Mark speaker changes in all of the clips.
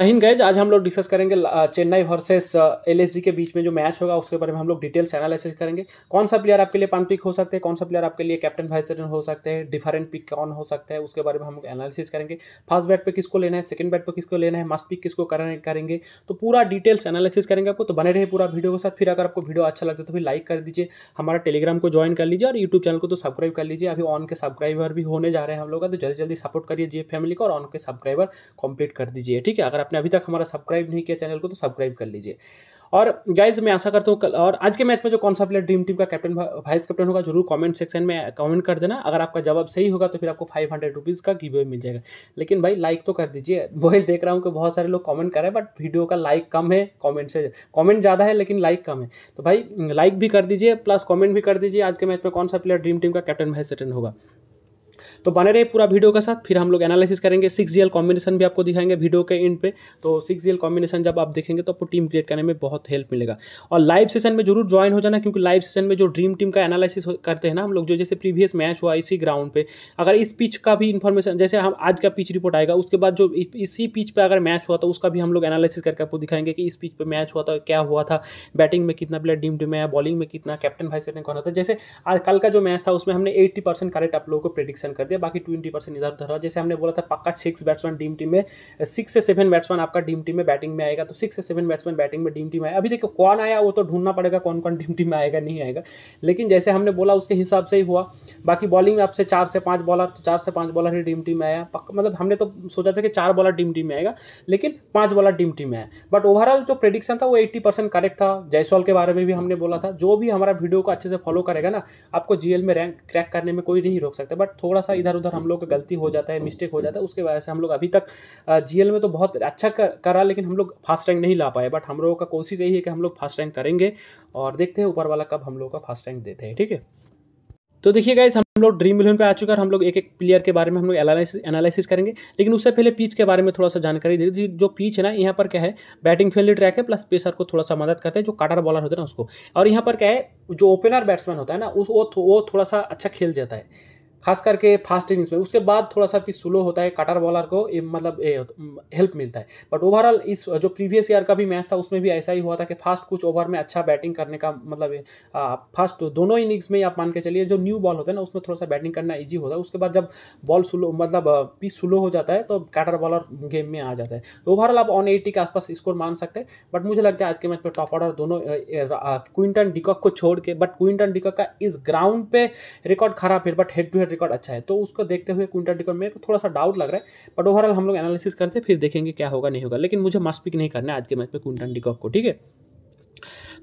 Speaker 1: नहीं गैज आज हम लोग डिस्कस करेंगे चेन्नई वर्सेस एलएसजी के बीच में जो मैच होगा उसके बारे में हम लोग डिटेल्स एनालिसिस करेंगे कौन सा प्लेयर आपके लिए पान पिक हो सकते हैं कौन सा प्लेयर आपके लिए कैप्टन वाइस कैप्टन हो सकते हैं डिफरेंट पिक कौन हो सकता है उसके बारे में हम लोग एनालिसिस करेंगे फर्स्ट बैट पर किसको लेना है सेकंड बैट पर किसको लेना है मस्ट पिक किसको करेंगे तो पूरा डिटेल्स एनालिसिस करेंगे आपको तो बने रहे पूरा वीडियो के साथ फिर अगर आपको वीडियो अच्छा लगता है तो फिर लाइक कर दीजिए हमारा टेलीग्राम को ज्वाइन कर लीजिए और यूट्यूब चैनल को तो सब्सक्राइब कर लीजिए अभी ऑन के सब्सक्राइबर भी होने जा रहे हैं हम लोग तो जल्दी जल्दी सपोर्ट करिए जी फैमिली को और ऑन के सब्सक्राइबर कंप्लीट कर दीजिए ठीक है अगर आपने अभी तक हमारा सब्सक्राइब नहीं किया चैनल को तो सब्सक्राइब कर लीजिए और गाइज मैं आशा करता हूँ कल और आज के मैच में जो कौन सा प्लेयर ड्रीम टीम का कैप्टन वाइस कैप्टन होगा जरूर कमेंट सेक्शन में कमेंट कर देना अगर आपका जवाब सही होगा तो फिर आपको फाइव हंड्रेड रुपीज़ का गिवे मिल जाएगा लेकिन भाई लाइक तो कर दीजिए वही देख रहा हूँ कि बहुत सारे लोग कमेंट कर रहे हैं बट वीडियो का लाइक कम है कॉमेंट से कॉमेंट ज़्यादा है लेकिन लाइक कम है तो भाई लाइक भी कर दीजिए प्लस कॉमेंट भी कर दीजिए आज के मैच में कौन सा प्लेयर ड्रीम टीम का कैप्टन वाइस कैप्टन होगा तो बने रहे पूरा वीडियो के साथ फिर हम लोग एनालिसिस करेंगे सिक्स जी कॉम्बिनेशन भी आपको दिखाएंगे वीडियो के एंड पे तो सिक्स जी कॉम्बिनेशन जब आप देखेंगे तो आपको टीम क्रिएट करने में बहुत हेल्प मिलेगा और लाइव सेशन में जरूर ज्वाइन हो जाना क्योंकि लाइव सेशन में जो ड्रीम टीम का एनालिसिस करते हैं ना हम लोग जो जैसे प्रीवियस मैच हुआ इसी ग्राउंड पर अगर इस पिच का भी इन्फॉर्मेशन जैसे हम आज का पिच रिपोर्ट आएगा उसके बाद जो इसी पिच पर अगर मैच हुआ तो उसका भी हम लोग एनालिसिस करके आपको दिखाएंगे कि इस पिच पर मैच हुआ था क्या हुआ था बैटिंग में कितना प्लेयर डीम टीम में बॉलिंग में कितना कैप्टन भाई सेटिंग कौन होता है जैसे आज कल का जो मैच था उसमें हमने एट्टी परसेंट करेक्ट आप लोगों को प्रेडिक्शन कर दिया हैं बाकी ट्वेंटी परसेंट इधर उधर जैसे हमने बोला था पक्का सिक्स बैट्समैन डीम टीम में सिक्स से सेवन बैट्समैन आपका डीम टीम में बैटिंग में आएगा तो सिक्स से सेवन बैट्समैन बैटिंग में डीम टीम आया अभी देखो कौन आया वो तो ढूंढना पड़ेगा कौन कौन डीम टीम में आएगा नहीं आएगा लेकिन जैसे हमने बोला उसके हिसाब से ही हुआ बाकी बॉलिंग में आपसे चार से पाँच बॉलर तो चार से पाँच बॉलर ही डीम टीम में आया मतलब हमने तो सोचा था कि चार बॉलर डीम टीम में आएगा लेकिन पाँच बॉलर डीम टीम में आया बट ओवरऑल जो प्रेडिक्शन था वो एट्टी परसेंट करेक्ट था जयसवाल के बारे में भी हमने बोला था जो भी हमारा वीडियो को अच्छे से फॉलो करेगा ना आपको जीएल में रैंक क्रैक करने में कोई नहीं रोक सकता बट थोड़ा सा इधर उधर हम लोग का गलती हो जाता है मिस्टेक हो जाता है उसके वजह से हम लोग अभी तक जी में तो बहुत अच्छा करा लेकिन हम लोग फास्ट रैंक नहीं ला पाए बट हम लोगों का कोशिश यही है कि हम लोग फास्ट रैंक करेंगे और देखते हैं ऊपर वाला कब हम लोग का फास्ट रैंक देते हैं ठीक है तो देखिए गाइस हम लोग ड्रीम इलेवन पे आ चुका है हम लोग एक एक प्लेयर के बारे में हम लोग एनालिसिस करेंगे लेकिन उससे पहले पीच के बारे में थोड़ा सा जानकारी दे दी जो पीच है ना यहाँ पर क्या है बैटिंग फ्रेंडली ट्रैक है प्लस पेसर को थोड़ा सा मदद करते हैं जो काटर बॉलर होते हैं ना उसको और यहाँ पर क्या है जो ओपनर बैट्समैन होता है ना उस वो, थो, वो थोड़ा सा अच्छा खेल जाता है खास करके फास्ट इनिंग्स में उसके बाद थोड़ा सा फिर स्लो होता है कटर बॉलर को ए, मतलब ए, हेल्प मिलता है बट ओवरऑल इस जो प्रीवियस ईयर का भी मैच था उसमें भी ऐसा ही हुआ था कि फास्ट कुछ ओवर में अच्छा बैटिंग करने का मतलब फास्ट दोनों इनिंग्स में आप मान के चलिए जो न्यू बॉल होता है ना उसमें थोड़ा सा बैटिंग करना ईजी होता है उसके बाद जब बॉल स्लो मतलब पीस स्लो हो जाता है तो कटर बॉलर गेम में आ जाता है तो ओवरऑल आप ऑन एट्टी के आसपास स्कोर मान सकते हैं बट मुझे लगता है आज के मैच में टॉप ऑर्डर दोनों क्विंटन डिकॉक को छोड़ के बट क्विंटन डिकॉक का इस ग्राउंड पे रिकॉर्ड खराब है but head to head record अच्छा है तो उसको देखते हुए क्विंटल रिकॉर्ड मेरे को थोड़ा सा डाउट लग रहा है बट ओवरऑल हम लोग एनालिसिस करते फिर देखेंगे क्या होगा नहीं होगा लेकिन मुझे मस्ट पिक नहीं करना है आज के मैच में क्विंटन डिकॉक को ठीक है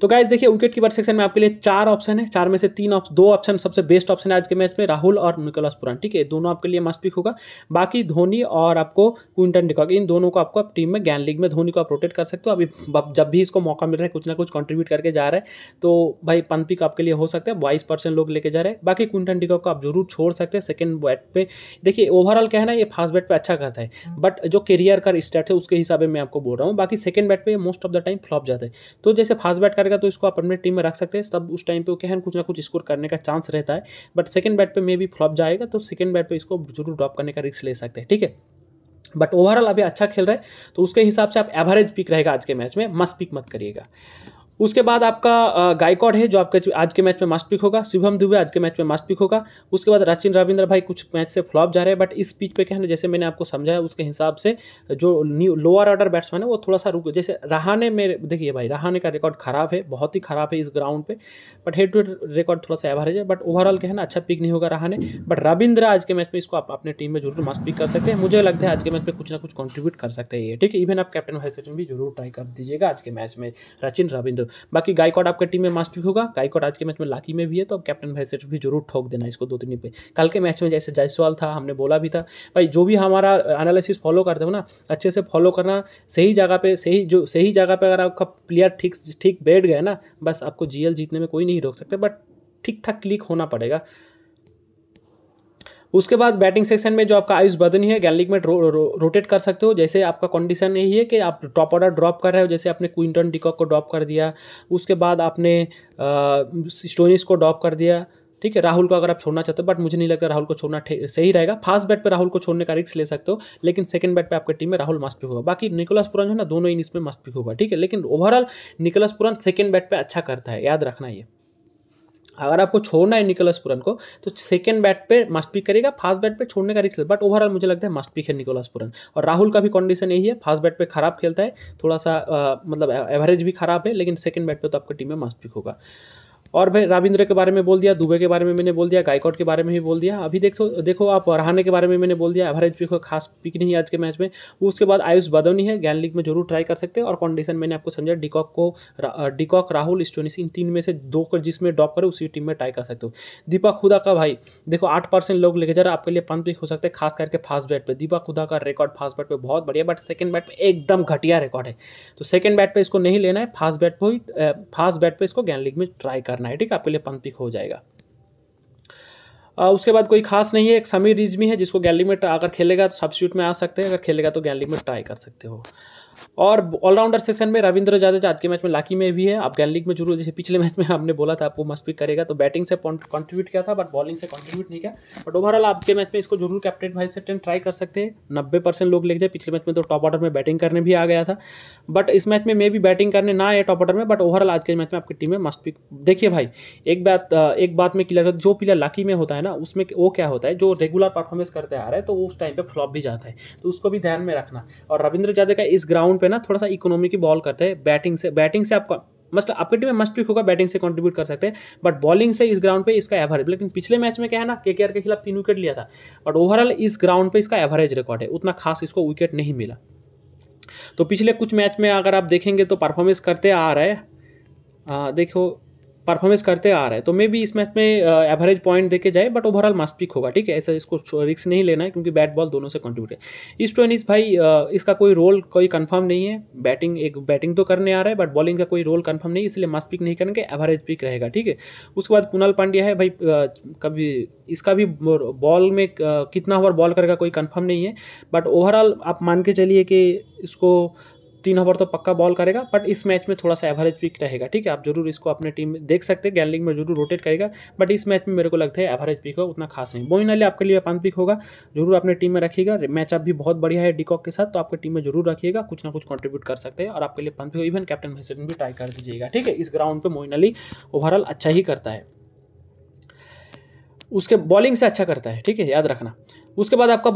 Speaker 1: तो गाइज देखिए विकेट कीपर सेक्शन में आपके लिए चार ऑप्शन है चार में से तीन ऑप्शन दो ऑप्शन सबसे बेस्ट ऑप्शन है आज के मैच में राहुल और निकोलस पुरान ठीक है दोनों आपके लिए मस्ट पिक होगा बाकी धोनी और आपको क्विंटन डिकॉक इन दोनों को आपको आप टीम में ज्ञान लीग में धोनी को आप रोटेट कर सकते हो अभी जब भी इसको मौका मिल रहा है कुछ ना कुछ कॉन्ट्रीब्यूट करके जा रहा है तो भाई पन पिक आपके लिए हो सकता है बाईस परसेंट लोग लेके जा रहे हैं बाकी क्विंटन डिकॉक को आप जरूर छोड़ सकते हैं सेकेंड बैट पर देखिए ओवरऑल क्या है ना ये फास्ट बैट पर अच्छा करता है बट जो करियर का स्टेट है उसके हिसाब में मैं आपको बोल रहा हूँ बाकी सेकेंड बैट पर most of the time flop जाता है तो जैसे फास्ट बैट करेगा तो इसको आप अपने टीम में रख सकते हैं तब उस टाइम पे वो कहन कुछ ना कुछ स्कोर करने का चांस रहता है बट सेकंड बैट पे मे भी फ्लॉप जाएगा तो सेकंड बैट पे इसको जरूर ड्रॉप करने का रिस्क ले सकते हैं ठीक है बट ओवरऑल अभी अच्छा खेल रहा है तो उसके हिसाब से आप एवरेज पिक रहेगा आज के मैच में मस्त पिक मत करिएगा उसके बाद आपका गायकॉड है जो आपके आज के मैच में मास्ट पिक होगा शुभम दुबे आज के मैच में मास्ट पिक होगा उसके बाद रचिन रविंद्र भाई कुछ मैच से फ्लॉप जा रहे हैं बट इस पिच पे कहना जैसे मैंने आपको समझाया उसके हिसाब से जो न्यू लोअर ऑर्डर बैट्समैन है वो थोड़ा सा रुक जैसे रहाने में देखिए भाई रहाने का रिकॉर्ड खराब है बहुत ही खराब है इस ग्राउंड पर but head to head record थोड़ा सा एवरेज है बट ओवरऑल कहना अच्छा पिक नहीं होगा रहाने बट रविंद्र आज के मैच में इसको आप अपने टीम में जरूर मास्ट पिक कर सकते हैं मुझे लगता है आज के मैच में कुछ ना कुछ कॉन्ट्रीब्यूट कर सकते हैं ये ठीक है इवन आप कैप्टन वाइस भी जरूर ट्राई कर दीजिएगा आज के मैच में रचिन रविंद्र बाकी गायकॉट आपका टीम में मास्टर भी होगा गायकॉट आज के मैच में लाकी में भी है तो कैप्टन भाई भी जरूर ठोक देना इसको दो तीन पे कल के मैच में जैसे जायसवाल था हमने बोला भी था भाई जो भी हमारा एनालिसिस फॉलो करते हो ना अच्छे से फॉलो करना सही जगह पर सही जो सही जगह पे अगर आपका प्लेयर ठीक ठीक बैठ गया ना बस आपको जीएल जीतने में कोई नहीं रोक सकता बट ठीक ठाक क्लिक होना पड़ेगा उसके बाद बैटिंग सेक्शन में जो आपका आयुष बदनी है गैन लीग में रो, रो, रोटेट कर सकते हो जैसे आपका कंडीशन यही है कि आप टॉप ऑर्डर ड्रॉप कर रहे हो जैसे आपने क्विंटन डिकॉक को ड्रॉप कर दिया उसके बाद आपने स्टोनिस को ड्रॉप कर दिया ठीक है राहुल को अगर आप छोड़ना चाहते हो बट मुझे नहीं लगता राहुल को छोड़ना सही रहेगा फास्ट बैट पर राहुल को छोड़ने का रिक्स ले सकते हो लेकिन सेकंड बैट पर आपके टीम में राहुल मस्ट पिक होगा बाकी निकोलस पुरन जो ना दोनों इनिंग्स में मस्ट पिक होगा ठीक है लेकिन overall Nicholas Pooran second bat पर अच्छा करता है याद रखना ये अगर आपको छोड़ना है निकोलस पुरन को तो सेकेंड बैट पे मस्ट पिक करेगा फास्ट बैट पे छोड़ने का रिक्स बट ओवरऑल मुझे लगता है मस्ट पिक है निकोलस पुरन और राहुल का भी कंडीशन यही है फास्ट बैट पे खराब खेलता है थोड़ा सा आ, मतलब एवरेज भी खराब है लेकिन सेकेंड बैट पे तो आपकी टीम में मस्ट पिक होगा और भाई रविंद्र के बारे में बोल दिया दुबे के बारे में मैंने बोल दिया गायकॉट के बारे में भी बोल दिया अभी देखो देखो आप रहाने के बारे में मैंने बोल दिया एवरेज पिक खास पिक नहीं आज के मैच में उसके बाद आयुष बदौनी है गैन लीग में जरूर ट्राई कर सकते हैं और कंडीशन मैंने आपको समझा डिकॉक को डिकॉक राहुल स्टोनिस इन तीन में से दो कर जिसमें डॉप करे उसी टीम में ट्राई कर सकते हो दीपक खुदा का भाई देखो आठ परसेंट लोग लेके जा रहे आपके लिए पंथ पिक हो सकते हैं खास करके फास्ट बैट पर दीपक खुदा का रिकॉर्ड फास्ट बैट पर बहुत बढ़िया बट सेकंड बैट पर एकदम घटिया रिकॉर्ड है तो सेकंड बैट पर इसको नहीं लेना है फास्ट बैट पर ही फास्ट बैट पर इसको गैन लीग में ट्राई करना करना है ठीक है आपके लिए पंक्ति हो जाएगा आ, उसके बाद कोई खास नहीं है एक समीर रिजमी है जिसको गैली में अगर खेलेगा तो सब्सिट्यूट में आ सकते हैं अगर खेलेगा तो गैली में ट्राई कर सकते हो और ऑलराउंडर सेशन में रविंद्र जाडेजा आज के मैच में लाकी में भी है आप गैन लीग में जरूर जैसे पिछले मैच में आपने बोला था आपको मस्ट पिक करेगा तो बैटिंग से कंट्रीब्यूट किया था बट बॉलिंग से कंट्रीब्यूट नहीं किया बट ओवरऑल आपके मैच में इसको जरूर कैप्टेन वाइस कैप्टन ट्राई कर सकते हैं नब्बे परसेंट लोग ले जाए पिछले मैच में तो टॉप ऑर्डर में बैटिंग करने भी आ गया था बट इस मैच में मे भी बैटिंग करने ना आए टॉप ऑर्डर में बट ओवरऑल आज के मैच में आपकी टीम में मस्ट पिक देखिए भाई एक बात एक बात में क्लियर जो प्लेयर लाकी में होता है ना उसमें वो क्या होता है जो रेगुलर परफॉर्मेंस करते आ रहा है तो उस टाइम पर फ्लॉप भी जाता है तो उसको भी ध्यान में रखना और रविंद्र जादे का इस ग्राउंड ग्राउंड पे ना थोड़ा सा इकोनॉमी की बॉल करते हैं बैटिंग से बैटिंग से आपका मस्ट आपके टीम में मस्ट पिक होगा बैटिंग से कंट्रीब्यूट कर सकते हैं बट बॉलिंग से इस ग्राउंड पे इसका एवरेज लेकिन पिछले मैच में क्या है ना के के खिलाफ तीन विकेट लिया था बट ओवरऑल इस ग्राउंड पे इसका एवरेज रिकॉर्ड है उतना खास इसको विकेट नहीं मिला तो पिछले कुछ मैच में अगर आप देखेंगे तो परफॉर्मेंस करते आ रहे देखो परफॉर्मेंस करते आ रहा है तो मे भी इस मैच में एवरेज पॉइंट देके जाए बट ओवरऑल मस्ट पिक होगा ठीक है ऐसा इसको रिक्स नहीं लेना है क्योंकि बैट बॉल दोनों से कंट्रीब्यूट है ईस्ट वेनिस भाई इसका कोई रोल कोई कन्फर्म नहीं है बैटिंग एक बैटिंग तो करने आ रहा है बट बॉलिंग का कोई रोल कन्फर्म नहीं इसलिए मस्ट पिक नहीं करेंगे एवरेज पिक रहेगा ठीक है उसके बाद कुणाल पांड्या है भाई कभी इसका भी बॉल में कितना ओवर बॉल करेगा कोई कन्फर्म नहीं है बट ओवरऑल आप मान के चलिए कि इसको तीन ओवर तो पक्का बॉल करेगा बट इस मैच में थोड़ा सा एवरेज पिक रहेगा ठीक है आप जरूर इसको अपने टीम में देख सकते हैं गैलिंग में जरूर रोटेट करेगा बट इस मैच में मेरे को लगता है एवरेज पिक होगा उतना खास नहीं बोइन अली आपके लिए पंथ पिक होगा जरूर अपने टीम में रखिएगा मैचअप भी बहुत बढ़िया है डिकॉक के साथ तो आपकी टीम में जरूर रखिएगा कुछ ना कुछ कॉन्ट्रीब्यूट कर सकते हैं और आपके लिए पंथ पिक इवन कैप्टन महसिन भी ट्राई कर दीजिएगा ठीक है इस ग्राउंड पर मोइन अली ओवरऑल अच्छा ही करता है उसके बॉलिंग से अच्छा करता है ठीक है याद रखना उसके बाद आपका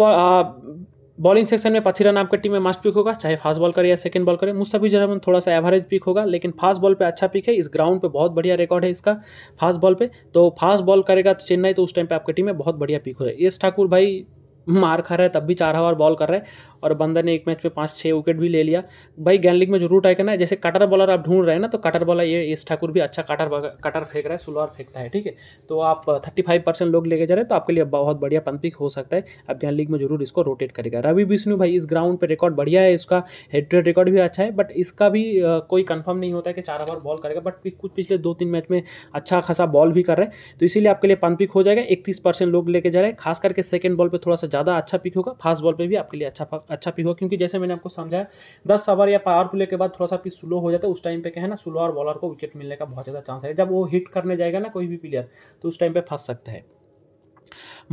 Speaker 1: बॉलिंग सेक्शन में पथिरा नाम की टीम में मास्ट पिक होगा चाहे फास्ट बॉल करे या सेकंड बॉल करे मुस्तफ़ी रहमान थोड़ा सा एवरेज पिक होगा लेकिन फास्ट बॉल पे अच्छा पिक है इस ग्राउंड पे बहुत बढ़िया रिकॉर्ड है इसका फास्ट बॉल पे तो फास्ट बॉल करेगा तो चेन्नई तो उस टाइम पे आपकी टीम में बहुत बढ़िया पिक हो जाए एस ठाकुर भाई मार खा रहा है तब भी चार ओवर बॉल कर रहा है और बंदर ने एक मैच में पाँच छः विकेट भी ले लिया भाई गैन लीग में जरूर ट्राई करना है जैसे कटर बॉलर आप ढूंढ रहे हैं ना तो कटर बॉलर ये इस ठाकुर भी अच्छा कटर कटर फेंक रहा है सुलवार फेंकता है ठीक है तो आप थर्टी फाइव परसेंट लोग लेके जा रहे हैं तो आपके लिए बहुत बढ़िया पंपिक हो सकता है आप गैन लीग में जरूर इसको रोटेट करेगा रवि विष्णु भाई इस ग्राउंड पर रिकॉर्ड बढ़िया है इसका हेड टू रिकॉर्ड भी अच्छा है बट इसका भी कोई कन्फर्म नहीं होता है कि चार ओवर बॉल करेगा बट कुछ पिछले दो तीन मैच में अच्छा खासा बॉल भी कर रहे हैं तो इसीलिए आपके लिए पंपिक हो जाएगा इकतीस परसेंट लोग लेके जा रहे हैं खास करके सेकेंड बॉल पर थोड़ा सा ज़्यादा अच्छा पिक होगा फास्ट बॉल पे भी आपके लिए अच्छा अच्छा पिक होगा क्योंकि जैसे मैंने आपको समझाया दस ओवर या पावर प्ले के बाद थोड़ा सा पिक स्लो हो जाता है उस टाइम पे क्या है ना स्लो और बॉलर को विकेट मिलने का बहुत ज़्यादा चांस है जब वो हिट करने जाएगा ना कोई भी प्लेयर तो उस टाइम पर फंस सकता है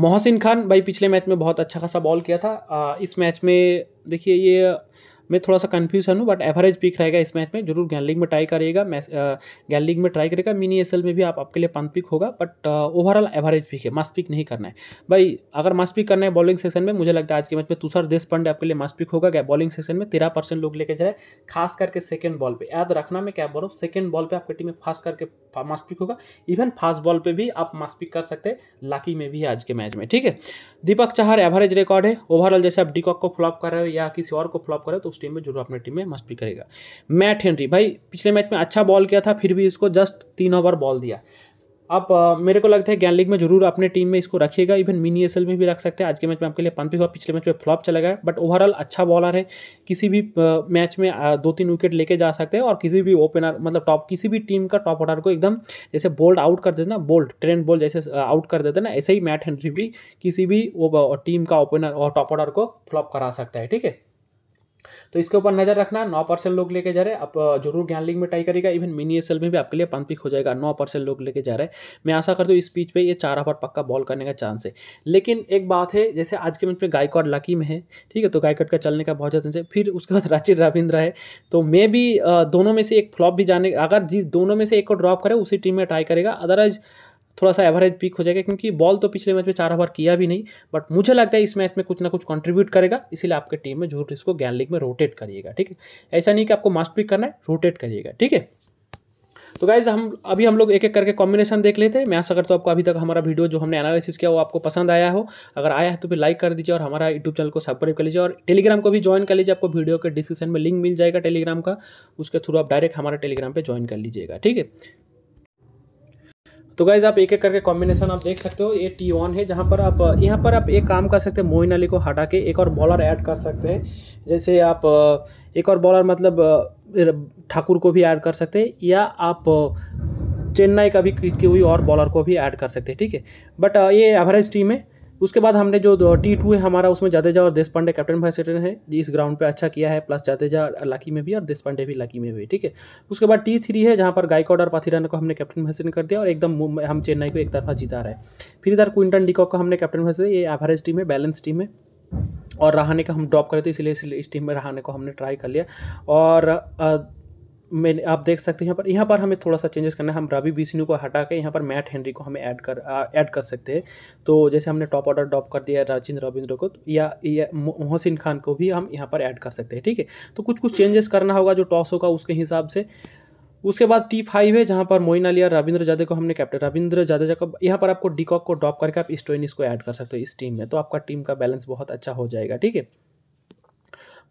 Speaker 1: मोहसिन खान भाई पिछले मैच में बहुत अच्छा खासा बॉल किया था इस मैच में देखिए ये मैं थोड़ा सा कन्फ्यूजन हूँ बट एवरेज पिक रहेगा इस मैच में जरूर गैन में ट्राई करिएगा गैन गैनलिंग में ट्राई करेगा मिनी एस में भी आप आपके लिए पंथ पिक होगा बट ओवरऑल एवरेज पिक है मस्ट पिक नहीं करना है भाई अगर मस्ट पिक करना है बॉलिंग सेशन में मुझे लगता है आज के मैच में तुषार देश पंडे आपके लिए मस्ट पिक होगा बॉलिंग सेशन में तेरह परसेंट लोग लेके जाए खास करके सेकेंड बॉल पर याद रखना मैं क्या बोल रहा हूँ सेकेंड बॉल पर आपकी टीम में फास्ट करके मस्ट पिक होगा इवन फास्ट बॉल पर भी आप मस्ट पिक कर सकते हैं लाकी में भी है आज के मैच में ठीक है दीपक चाहर एवरेज रिकॉर्ड है ओवरऑल जैसे आप डीकॉक को फ्लॉप कर रहे हो या किसी और को फ्लॉप कर रहे हो तो उस टीम में जरूर अपने टीम में मस्ट भी करेगा मैट हेनरी भाई पिछले मैच में अच्छा बॉल किया था फिर भी इसको जस्ट तीन ओवर बॉल दिया आप आ, मेरे को लगता है ज्ञान लीग में जरूर अपने टीम में इसको रखिएगा इवन मिनी एस में भी रख सकते हैं आज के मैच में आपके लिए भी हुआ पिछले मैच में फ्लॉप चला गया बट ओवरऑल अच्छा बॉलर है किसी भी आ, मैच में आ, दो तीन विकेट लेके जा सकते हैं और किसी भी ओपनर मतलब टॉप किसी भी टीम का टॉप ऑर्डर को एकदम जैसे बोल्ड आउट कर देते ना बोल्ड ट्रेन बोल्ड जैसे आउट कर देते ना ऐसे ही मैट हेनरी भी किसी भी टीम का ओपनर और टॉप ऑर्डर को फ्लॉप करा सकता है ठीक है तो इसके ऊपर नजर रखना नौ परसेंट लोग लेके जा रहे हैं आप जरूर ज्ञान लिंग में ट्राई करेगा इवन मिनी एस में भी आपके लिए पंपिक हो जाएगा नौ परसेंट लोग लेके जा रहे हैं मैं आशा करता हूँ इस पीच पे ये चार ओवर पक्का बॉल करने का चांस है लेकिन एक बात है जैसे आज के मैच में गायकॉट लकी में है ठीक है तो गायकॉट का चलने का बहुत ज्यादा चांस है फिर उसके बाद राचिर रविंद्र है तो मे भी दोनों में से एक फ्लॉप भी जाने अगर जिस दोनों में से एक को ड्रॉप करे उसी टीम में ट्राई करेगा अदरवाइज थोड़ा सा एवरेज पिक हो जाएगा क्योंकि बॉल तो पिछले मैच में चार ओवर किया भी नहीं बट मुझे लगता है इस मैच में कुछ ना कुछ कंट्रीब्यूट करेगा इसीलिए आपके टीम में जरूर इसको ज्ञान लीग में रोटेट करिएगा ठीक है ऐसा नहीं कि आपको मास्ट पिक करना है रोटेट करिएगा ठीक है तो गाइज हम अभी हम लोग एक एक करके कॉम्बिनेशन देख लेते हैं मैं आशा करता हूँ आपको अभी तक हमारा वीडियो जो हमने एनालिसिस किया वो आपको पसंद आया हो अगर आया है तो फिर लाइक कर दीजिए और हमारा यूट्यूब चैनल को सब्सक्राइब कर लीजिए और टेलीग्राम को भी ज्वाइन कर लीजिए आपको वीडियो के डिस्क्रिप्शन में लिंक मिल जाएगा टेलीग्राम का उसके थ्रू आप डायरेक्ट हमारा टेलीग्राम पर ज्वाइन कर लीजिएगा ठीक है तो गाइज़ आप एक एक करके कॉम्बिनेशन आप देख सकते हो ये टी वन है जहाँ पर आप यहाँ पर आप एक काम कर सकते हैं मोइन अली को हटा के एक और बॉलर ऐड कर सकते हैं जैसे आप एक और बॉलर मतलब ठाकुर को भी ऐड कर सकते हैं या आप चेन्नई का भी कोई और बॉलर को भी ऐड कर सकते हैं ठीक है बट ये एवरेज टीम है उसके बाद हमने जो टी टू है हमारा उसमें जादेजा और देश पांडे कैप्टन भाई सेटन है जिस ग्राउंड पे अच्छा किया है प्लस जादेजा लाकी में भी और देश पांडे भी लाकी में भी ठीक है उसके बाद टी थ्री है जहाँ पर गायकॉड और पाथिराना को हमने कैप्टन वाइस कर दिया और एकदम हम चेन्नई को एक तरफा जीता रहे फिर इधर क्विंटन डिकॉक को हमने कैप्टन भाई ये एवरेज टीम है बैलेंस टीम है और रहाने का हम ड्रॉप करते थे इसलिए इस टीम में रहाने को हमने ट्राई कर लिया और मैंने आप देख सकते हैं यहाँ पर यहाँ पर हमें थोड़ा सा चेंजेस करना है हम रवि बिस्नू को हटा के यहाँ पर मैट हेनरी को हमें ऐड कर ऐड कर सकते हैं तो जैसे हमने टॉप ऑर्डर ड्रॉप कर दिया राजेंद्र रविंद्र को तो या, या मोहसिन खान को भी हम यहाँ पर ऐड कर सकते हैं ठीक है तो कुछ कुछ चेंजेस करना होगा जो टॉस होगा उसके हिसाब से उसके बाद टी फाइव है जहाँ पर मोइन अली और रविंद्र जादे को हमने कैप्टन रविंद्र जादेजा जब यहाँ पर आपको डिकॉक को ड्रॉप करके आप स्टोइनिस को ऐड कर सकते हो इस टीम में तो आपका टीम का बैलेंस बहुत अच्छा हो जाएगा ठीक है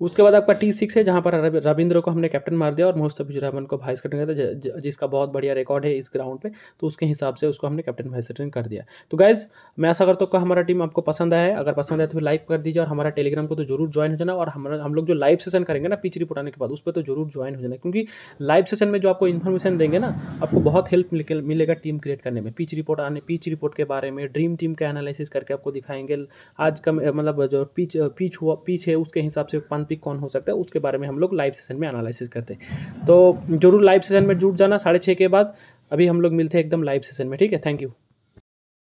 Speaker 1: उसके बाद आपका टी सिक्स है जहाँ पर रविंद्र को हमने कैप्टन मार दिया और मोस्तफिज रहमान को वाइस कैप्टन कर दिया जिसका बहुत बढ़िया रिकॉर्ड है इस ग्राउंड पर तो उसके हिसाब से उसको हमने कैप्टन वाइस कैप्टन कर दिया तो गाइज मैं ऐसा करता हूँ हमारा टीम आपको पसंद आया अगर पसंद आया तो लाइक कर दीजिए और हमारा टेलीग्राम को तो जरूर ज्वाइन हो जाना और हमारा हम लोग जो लाइव सेशन करेंगे ना पिच रिपोर्ट आने के बाद उस पर तो जरूर ज्वाइन हो जाना क्योंकि लाइव सेशन में जो आपको इन्फॉर्मेशन देंगे ना आपको बहुत हेल्प मिलेगा टीम क्रिएट करने में पिच रिपोर्ट आने पिच रिपोर्ट के बारे में ड्रीम टीम का एनालिसिस करके आपको दिखाएंगे आज का मतलब जो पिच पिच हुआ पिच है उसके हिसाब से पिक कौन हो सकता है उसके बारे में हम लोग लाइव सेशन में एनालिसिस करते हैं तो जरूर लाइव सेशन में जुट जाना साढ़े छः के बाद अभी हम लोग मिलते हैं एकदम लाइव सेशन में ठीक है थैंक यू